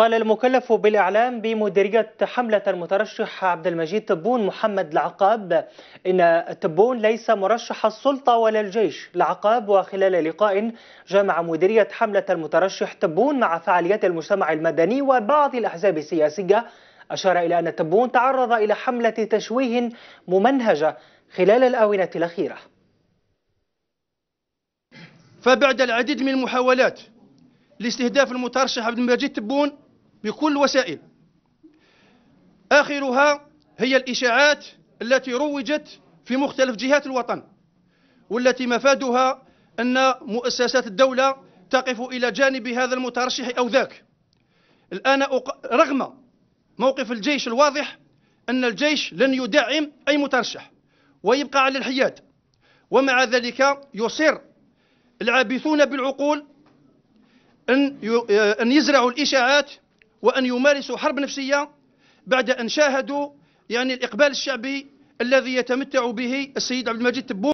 قال المكلف بالإعلام بمديرية حملة المترشح عبد المجيد تبون محمد العقاب إن تبون ليس مرشح السلطة ولا الجيش العقاب وخلال لقاء جمع مديرية حملة المترشح تبون مع فعاليات المجتمع المدني وبعض الأحزاب السياسية أشار إلى أن تبون تعرض إلى حملة تشويه ممنهجة خلال الآونة الأخيرة فبعد العديد من المحاولات لاستهداف المترشح عبد المجيد تبون بكل وسائل آخرها هي الإشاعات التي روجت في مختلف جهات الوطن والتي مفادها أن مؤسسات الدولة تقف إلى جانب هذا المترشح أو ذاك الآن رغم موقف الجيش الواضح أن الجيش لن يدعم أي مترشح ويبقى على الحياد ومع ذلك يصر العابثون بالعقول أن يزرعوا الإشاعات وأن يمارسوا حرب نفسية بعد أن شاهدوا يعني الإقبال الشعبي الذي يتمتع به السيد عبد المجيد تبون